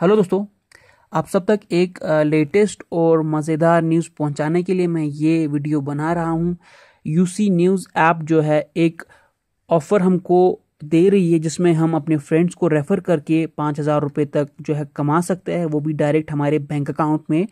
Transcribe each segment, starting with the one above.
hello दोस्तों आप सब तक एक लेटेस्ट और मज़ेदार न्यूज़ पहुंचाने के लिए मैं ये वीडियो बना रहा हूं यूसी न्यूज़ ऐप जो है एक ऑफ़र हमको दे रही है जिसमें हम अपने फ्रेंड्स को रेफ़र करके पाँच हज़ार रुपये तक जो है कमा सकते हैं वो भी डायरेक्ट हमारे बैंक अकाउंट में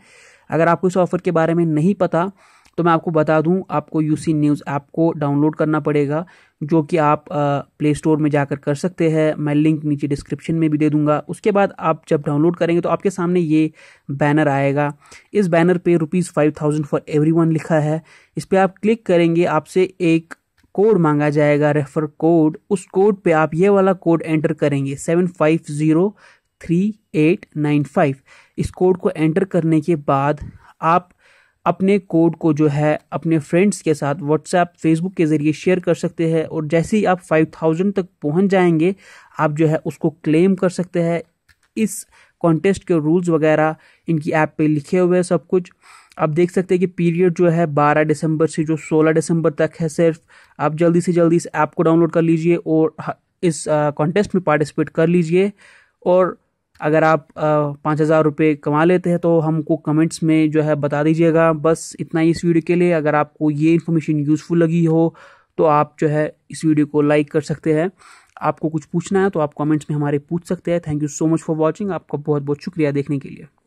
अगर आपको इस ऑफ़र के बारे में नहीं पता तो मैं आपको बता दूं आपको यूसी न्यूज़ ऐप को डाउनलोड करना पड़ेगा जो कि आप प्ले स्टोर में जाकर कर सकते हैं मैं लिंक नीचे डिस्क्रिप्शन में भी दे दूंगा उसके बाद आप जब डाउनलोड करेंगे तो आपके सामने ये बैनर आएगा इस बैनर पे rupees five thousand for every लिखा है इस पर आप क्लिक करेंगे आपसे एक कोड मांगा जाएगा रेफर कोड उस कोड पे आप ये वाला कोड एंटर करेंगे seven five zero three eight nine five इस कोड को एंटर करने के बाद आप अपने कोड को जो है अपने फ्रेंड्स के साथ व्हाट्सएप फेसबुक के ज़रिए शेयर कर सकते हैं और जैसे ही आप फाइव थाउजेंड तक पहुंच जाएंगे आप जो है उसको क्लेम कर सकते हैं इस कॉन्टेस्ट के रूल्स वगैरह इनकी ऐप पे लिखे हुए हैं सब कुछ आप देख सकते हैं कि पीरियड जो है 12 दिसंबर से जो 16 दिसंबर तक है सिर्फ आप जल्दी से जल्दी इस ऐप को डाउनलोड कर लीजिए और इस कॉन्टेस्ट में पार्टिसिपेट कर लीजिए और अगर आप पाँच हज़ार रुपये कमा लेते हैं तो हमको कमेंट्स में जो है बता दीजिएगा बस इतना ही इस वीडियो के लिए अगर आपको ये इन्फॉर्मेशन यूज़फुल लगी हो तो आप जो है इस वीडियो को लाइक कर सकते हैं आपको कुछ पूछना है तो आप कमेंट्स में हमारे पूछ सकते हैं thank you so much for watching आपका बहुत बहुत शुक्रिया देखने के लिए